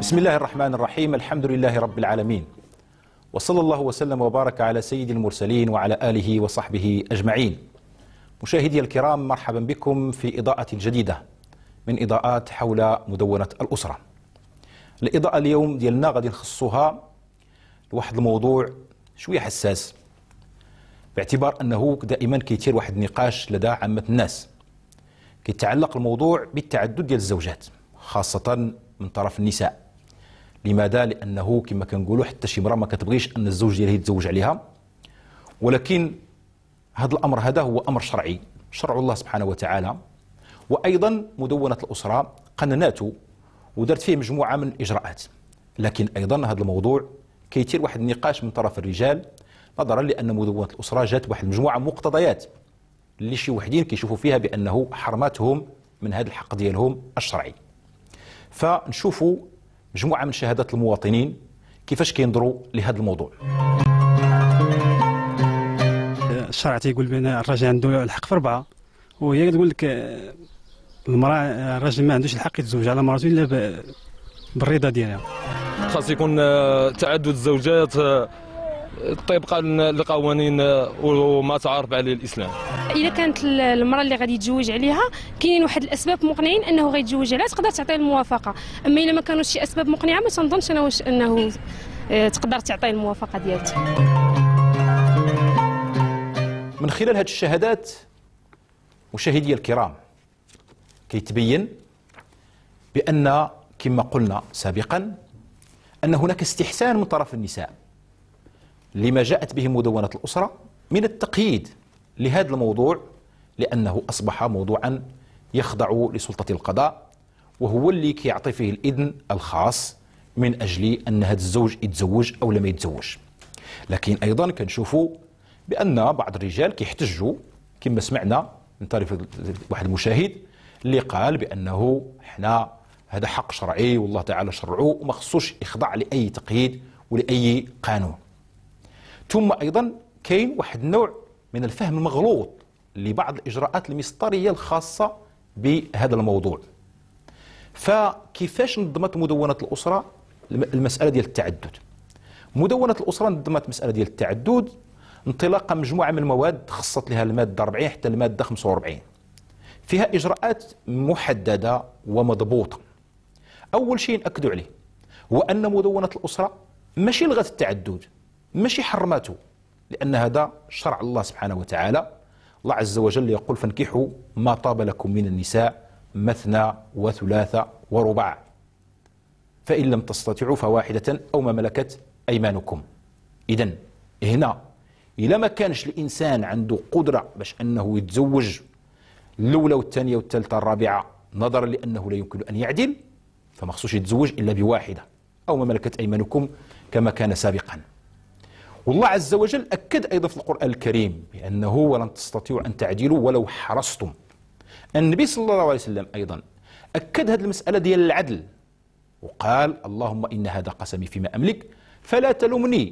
بسم الله الرحمن الرحيم الحمد لله رب العالمين وصلى الله وسلم وبارك على سيد المرسلين وعلى آله وصحبه أجمعين مشاهدي الكرام مرحبا بكم في إضاءة جديدة من إضاءات حول مدونة الأسرة الإضاءة اليوم ديالنا غادي نخصوها لواحد الموضوع شوية حساس باعتبار أنه دائما كيتير واحد النقاش لدى عامة الناس كيتعلق الموضوع بالتعدد ديال الزوجات خاصة من طرف النساء لماذا لانه كما كنقولوا حتى شي مراه ما كتبغيش ان الزوج ديالها يتزوج عليها ولكن هذا الامر هذا هو امر شرعي شرع الله سبحانه وتعالى وايضا مدونه الاسره قنناته ودارت فيه مجموعه من الاجراءات لكن ايضا هذا الموضوع كيثير واحد النقاش من طرف الرجال نظرا لان مدونه الاسره جات واحد المجموعه من المقتضيات اللي شي وحدين كيشوفوا فيها بانه حرماتهم من هذا الحق ديالهم الشرعي فنشوفوا مجموعه من شهادات المواطنين كيفاش كينظروا لهذا الموضوع الشرع تيقول بان الراجل عنده الحق في اربعه وهي تقول لك المراه الراجل ما عندوش الحق يتزوج على مراته الا بالرضا ديالها خاص يكون آه، تعدد الزوجات آه، طبقا للقوانين آه، وما تعارف عليه الاسلام اذا كانت المراه اللي غادي يتزوج عليها كاينين واحد الاسباب مقنعين انه غيتزوج عليها تقدر تعطي الموافقه اما الا ما كانوش شي اسباب مقنعه ما تنظنش انا واش انه آه، تقدر تعطي الموافقه ديالتها من خلال هذه الشهادات مشاهدي الكرام كيتبين بان كما قلنا سابقا ان هناك استحسان من طرف النساء لما جاءت به مدونة الأسرة من التقييد لهذا الموضوع لأنه أصبح موضوعا يخضع لسلطة القضاء وهو اللي كيعطي فيه الإذن الخاص من أجل أن هذا الزوج يتزوج أو لم يتزوج لكن أيضا كنشوفوا بأن بعض الرجال كيحتجوا كما سمعنا من طرف واحد المشاهد اللي قال بأنه حنا هذا حق شرعي والله تعالى شرعه وما خصوش يخضع لأي تقييد ولأي قانون ثم أيضا كاين واحد النوع من الفهم المغلوط لبعض الإجراءات المسطرية الخاصة بهذا الموضوع فكيفاش نظمت مدونة الأسرة المسألة ديال التعدد مدونة الأسرة نظمت مسألة ديال التعدد انطلاقا مجموعة من المواد خصت لها المادة 40 حتى المادة 45 فيها إجراءات محددة ومضبوطة أول شيء نأكدوا عليه هو أن مدونة الأسرة ماشي لغة التعدد ماشي حرمته لأن هذا شرع الله سبحانه وتعالى الله عز وجل يقول فانكحوا ما طاب لكم من النساء مثنى وثلاثة ورباع فإن لم تستطيعوا فواحدة أو ما ملكت أيمانكم إذا هنا إلا ما كانش الإنسان عنده قدرة باش أنه يتزوج الأولى والثانية والثالثة الرابعة نظرا لأنه لا يمكن أن يعدل فما خصوش يتزوج إلا بواحدة أو ما ملكت أيمانكم كما كان سابقا والله عز وجل أكد أيضا في القرآن الكريم بأنه ولن تستطيعوا أن تعدلوا ولو حرصتم النبي صلى الله عليه وسلم أيضا أكد هذه المسألة ديال العدل وقال اللهم إن هذا قسمي فيما أملك فلا تلومني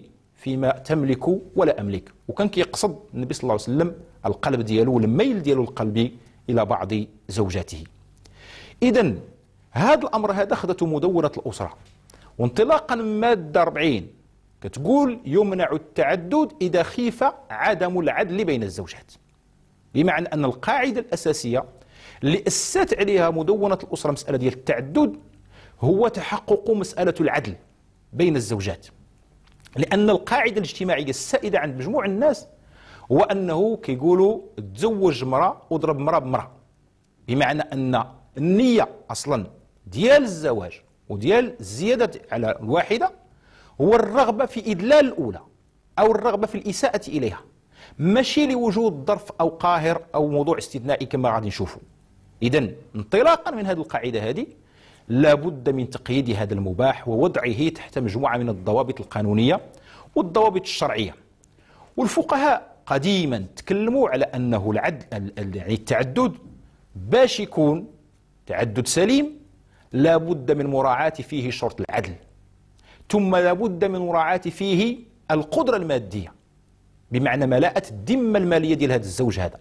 فيما تملك ولا أملك وكان كيقصد النبي صلى الله عليه وسلم القلب ديالو والميل ديالو القلبي إلى بعض زوجاته إذا هذا الأمر هذا أخذته مدونة الأسرة وانطلاقا من مادة 40 كتقول يمنع التعدد إذا خيف عدم العدل بين الزوجات بمعنى أن القاعدة الأساسية اللي اسست عليها مدونة الأسرة مسألة ديال التعدد هو تحقق مسألة العدل بين الزوجات لأن القاعدة الاجتماعية السائدة عند مجموع الناس هو أنه كيقولوا تزوج مرأة وضرب مرأة بمرأة بمعنى أن النية أصلا ديال الزواج وديال الزيادة على الواحدة هو الرغبة في إدلال الأولى أو الرغبة في الإساءة إليها ماشي لوجود ظرف أو قاهر أو موضوع استثنائي كما غادي نشوفوا إذا انطلاقا من هذه القاعدة هذه لابد من تقييد هذا المباح ووضعه تحت مجموعة من الضوابط القانونية والضوابط الشرعية والفقهاء قديما تكلموا على أنه العدل يعني التعدد باش يكون تعدد سليم لابد من مراعاة فيه شرط العدل ثم لابد من مراعاة فيه القدرة المادية بمعنى ملاءة الذمة المالية ديال هذا الزوج هذا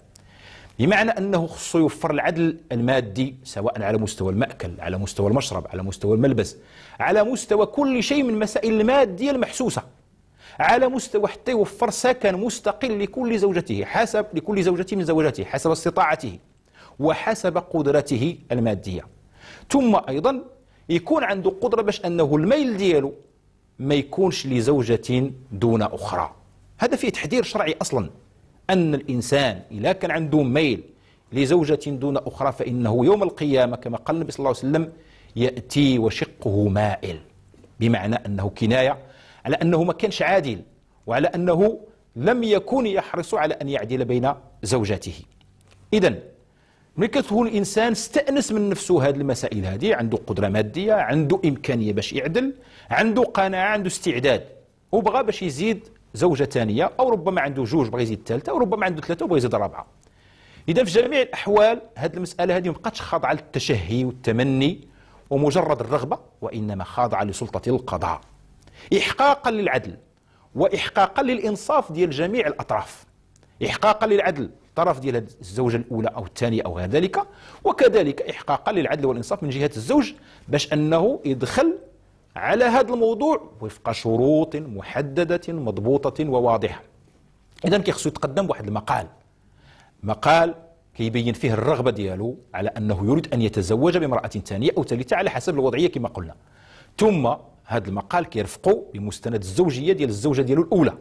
بمعنى أنه خصو يوفر العدل المادي سواء على مستوى المأكل على مستوى المشرب على مستوى الملبس على مستوى كل شيء من المسائل المادية المحسوسة على مستوى حتى يوفر سكن مستقل لكل زوجته حسب لكل زوجة من زوجاته حسب استطاعته وحسب قدرته المادية ثم أيضا يكون عنده قدرة باش أنه الميل ديالو ما يكونش لزوجة دون أخرى هذا فيه تحذير شرعي أصلا أن الإنسان إذا كان عنده ميل لزوجة دون أخرى فإنه يوم القيامة كما قال النبي صلى الله عليه وسلم يأتي وشقه مائل بمعنى أنه كناية على أنه ما كانش عادل وعلى أنه لم يكن يحرص على أن يعدل بين زوجاته إذا ملي كتكون الانسان استانس من نفسه هذه المسائل هذه عنده قدره ماديه عنده امكانيه باش يعدل عنده قناعه عنده استعداد وبغى باش يزيد زوجه ثانيه او ربما عنده جوج بغى يزيد ثالثه وربما عنده ثلاثه وبغى يزيد رابعه اذا في جميع الاحوال هذه المساله هذه مابقاتش خاضعه للتشهي والتمني ومجرد الرغبه وانما خاضعه لسلطه القضاء احقاقا للعدل واحقاقا للانصاف ديال جميع الاطراف احقاقا للعدل الطرف ديال الزوجه الاولى او الثانيه او غير ذلك وكذلك احقاقا للعدل والانصاف من جهه الزوج باش انه يدخل على هذا الموضوع وفق شروط محدده مضبوطه وواضحه اذا كيخصو يتقدم واحد المقال مقال كيبين فيه الرغبه ديالو على انه يريد ان يتزوج بامراه ثانيه او ثالثه على حسب الوضعيه كما قلنا ثم هذا المقال كيرفقو بمستند الزوجيه ديال الزوجه ديالو الاولى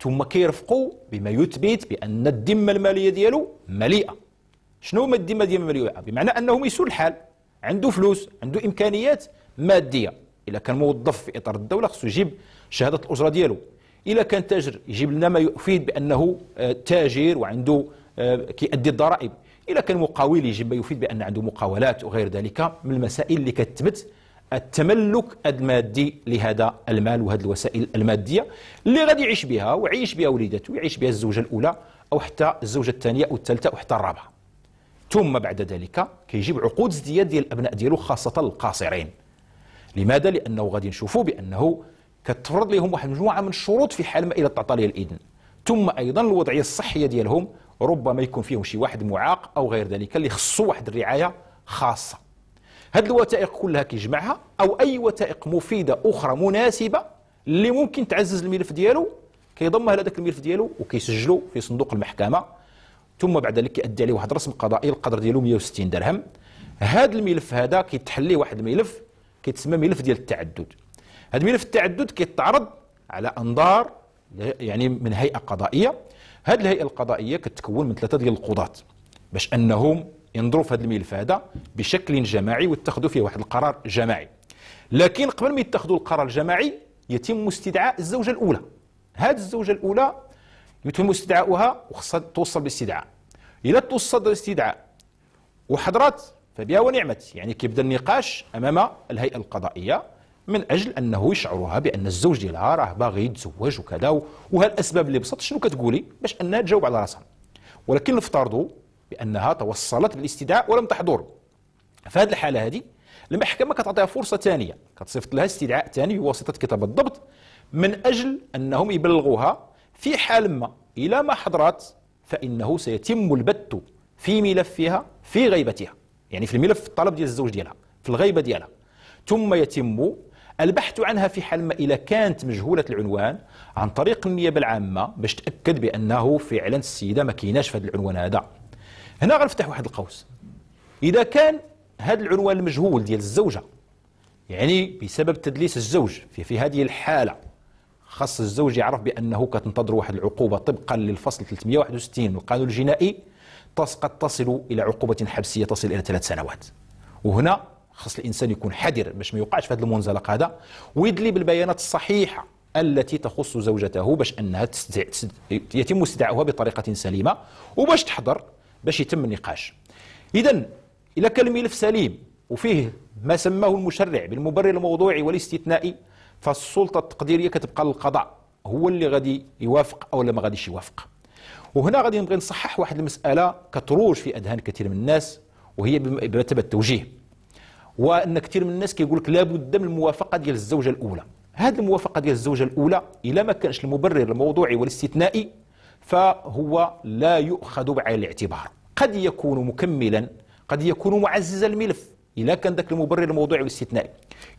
ثم كيرفقوا بما يثبت بأن الذمة المالية ديالو مليئة شنو هما الذمة ديالو مليئة بمعنى أنه ميسول الحال عنده فلوس عنده إمكانيات مادية إلا كان موظف في إطار الدولة خصو يجيب شهادة الأجرة ديالو إلا كان تاجر يجيب لنا ما يفيد بأنه آه، تاجر وعنده آه، كيؤدي الضرائب إلا كان مقاول يجيب ما يفيد بأن عنده مقاولات وغير ذلك من المسائل اللي كتثبت التملك المادي لهذا المال وهذه الوسائل الماديه اللي غادي يعيش بها ويعيش بها وليدته ويعيش بها الزوجه الاولى او حتى الزوجه الثانيه او الثالثه او حتى الرابعه ثم بعد ذلك كيجيب عقود ازدياد ديال الابناء ديالو خاصه القاصرين لماذا لانه غادي نشوفوا بانه كتفرض لهم واحد المجموعه من الشروط في حال ما الى تعطى ليه الاذن ثم ايضا الوضعيه الصحيه ديالهم ربما يكون فيهم شي واحد معاق او غير ذلك اللي خصو واحد الرعايه خاصه هاد الوثائق كلها كيجمعها او اي وثائق مفيده اخرى مناسبه اللي ممكن تعزز الملف ديالو كيضمها لهذاك الملف ديالو وكيسجلو في صندوق المحكمه ثم بعد ذلك كيأدي عليه واحد رسم قضائي القدر ديالو 160 درهم هذا الملف هذا كيتحليه واحد الملف كيتسمى ملف ديال التعدد هذا ملف التعدد كيتعرض على انظار يعني من هيئه قضائيه هذه الهيئه القضائيه كتكون من ثلاثه ديال القضاه باش انهم ينظروا في هذا الملف هذا بشكل جماعي ويتخذوا فيه واحد القرار جماعي لكن قبل ما يتخذوا القرار الجماعي يتم استدعاء الزوجه الاولى هذه الزوجه الاولى يتم استدعاؤها وخصها توصل بالاستدعاء الا توصل بالاستدعاء وحضرات فبها ونعمت يعني كيبدا النقاش امام الهيئه القضائيه من اجل انه يشعرها بان الزوج ديالها راه باغي يتزوج وكذا وهالاسباب اللي بسط شنو كتقولي باش انها تجاوب على راسها ولكن نفترضوا بأنها توصلت بالاستدعاء ولم تحضر في هذه الحالة هذه المحكمة كتعطيها فرصة ثانية كتصيفط لها استدعاء ثاني بواسطة كتاب الضبط من أجل أنهم يبلغوها في حال ما إلى ما حضرت فإنه سيتم البت في ملفها في غيبتها يعني في الملف الطلب ديال الزوج ديالها في الغيبة ديالها ثم يتم البحث عنها في حال ما إذا كانت مجهولة العنوان عن طريق النيابة العامة باش تأكد بأنه فعلا السيدة ما كيناش في هذا العنوان هذا هنا غنفتح واحد القوس إذا كان هذا العنوان المجهول ديال الزوجة يعني بسبب تدليس الزوج في, في هذه الحالة خاص الزوج يعرف بأنه كتنتظر واحد العقوبة طبقا للفصل 361 من القانون الجنائي قد تصل إلى عقوبة حبسية تصل إلى ثلاث سنوات وهنا خاص الإنسان يكون حذر باش ما يوقعش في هذا المنزلق هذا ويدلي بالبيانات الصحيحة التي تخص زوجته باش أنها تستدع يتم استدعائها بطريقة سليمة وباش تحضر باش يتم النقاش إذا إذا كان الملف سليم وفيه ما سماه المشرع بالمبرر الموضوعي والاستثنائي فالسلطة التقديرية كتبقى للقضاء هو اللي غادي يوافق أو ما غاديش يوافق وهنا غادي نبغي نصحح واحد المسألة كتروج في أذهان كثير من الناس وهي بمثابة التوجيه وأن كثير من الناس كيقول لك لابد من الموافقة ديال الزوجة الأولى هذه الموافقة ديال الزوجة الأولى إلا ما كانش المبرر الموضوعي والاستثنائي فهو لا يؤخذ بعين الاعتبار قد يكون مكملا قد يكون معزز الملف إذا كان ذاك المبرر الموضوعي والاستثنائي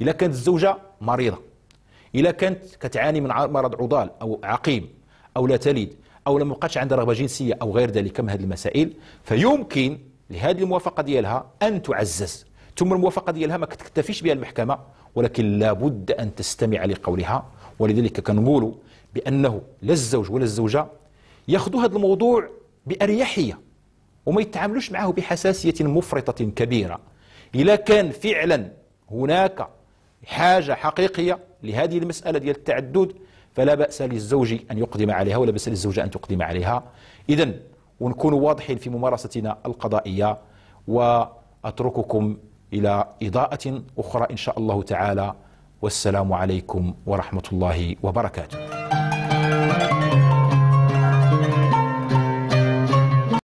إذا كانت الزوجة مريضة إذا كانت كتعاني من مرض عضال أو عقيم أو لا تلد أو لم يبقاش عندها رغبة جنسية أو غير ذلك من هذه المسائل فيمكن لهذه الموافقة ديالها أن تعزز ثم الموافقة ديالها ما تكتفيش بها المحكمة ولكن لابد أن تستمع لقولها ولذلك كنقولوا بأنه لا الزوج ولا الزوجة ياخذوا هذا الموضوع بأريحية وما يتعاملوش معه بحساسية مفرطة كبيرة إذا كان فعلا هناك حاجة حقيقية لهذه المسألة ديال التعدد فلا بأس للزوج أن يقدم عليها ولا بأس للزوجة أن تقدم عليها إذا ونكون واضحين في ممارستنا القضائية وأترككم إلى إضاءة أخرى إن شاء الله تعالى والسلام عليكم ورحمة الله وبركاته